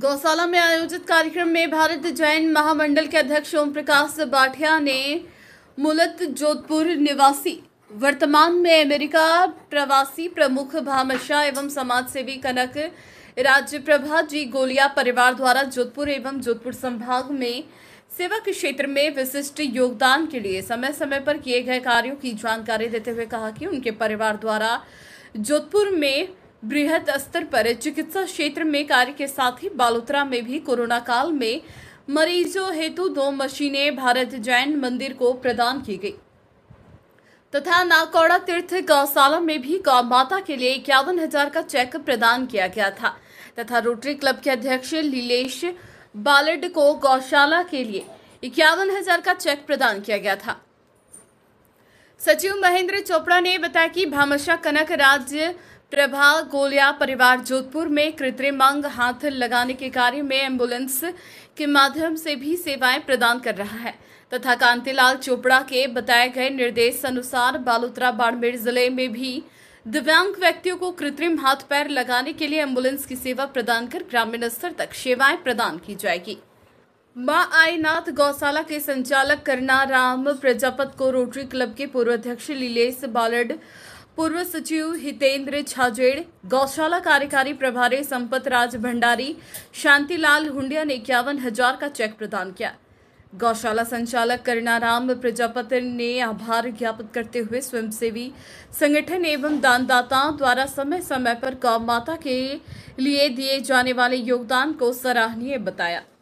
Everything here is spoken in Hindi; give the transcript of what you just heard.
गौशाला में आयोजित कार्यक्रम में भारत जैन महामंडल के अध्यक्ष ओम प्रकाश बाठिया ने मूलत जोधपुर निवासी वर्तमान में अमेरिका प्रवासी प्रमुख भामशाह एवं समाज सेवी कनक राज्य प्रभा जी गोलिया परिवार द्वारा जोधपुर एवं जोधपुर संभाग में सेवा के क्षेत्र में विशिष्ट योगदान के लिए समय समय पर किए गए कार्यों की जानकारी देते हुए कहा कि उनके परिवार द्वारा जोधपुर में बृहद स्तर पर चिकित्सा क्षेत्र में कार्य के साथ ही बालोतरा में भी कोरोना काल में मरीजों हेतु दो मशीनें भारत जैन मंदिर को प्रदान की गई तथा नाकौड़ा तीर्थ गौशाला में भी गौ माता के लिए इक्यावन हजार का चेक प्रदान किया गया था तथा रोटरी क्लब के अध्यक्ष लीलेश बालड को गौशाला के लिए इक्यावन हजार का चेक प्रदान किया गया था सचिव महेंद्र चोपड़ा ने बताया कि भामाशाह कनक राज्य प्रभा गोलिया परिवार जोधपुर में कृत्रिम अंग हाथ लगाने के कार्य में एम्बुलेंस के माध्यम से भी सेवाएं प्रदान कर रहा है तथा कांतिलाल चोपड़ा के बताए गए निर्देश अनुसार बालोतरा बाड़मेर जिले में भी दिव्यांग व्यक्तियों को कृत्रिम हाथ पैर लगाने के लिए एम्बुलेंस की सेवा प्रदान कर ग्रामीण स्तर तक सेवाएं प्रदान की जाएगी माँ आईनाथ गौशाला के संचालक करना राम प्रजापत को रोटरी क्लब के पूर्व अध्यक्ष लीलेश बालड पूर्व सचिव हितेंद्र छाजेड़ गौशाला कार्यकारी प्रभारी संपत राज भंडारी शांतिलाल हुंडिया ने इक्यावन हजार का चेक प्रदान किया गौशाला संचालक करुणाराम प्रजापति ने आभार ज्ञापित करते हुए स्वयंसेवी संगठन एवं दानदाताओं द्वारा समय समय पर गौ माता के लिए दिए जाने वाले योगदान को सराहनीय बताया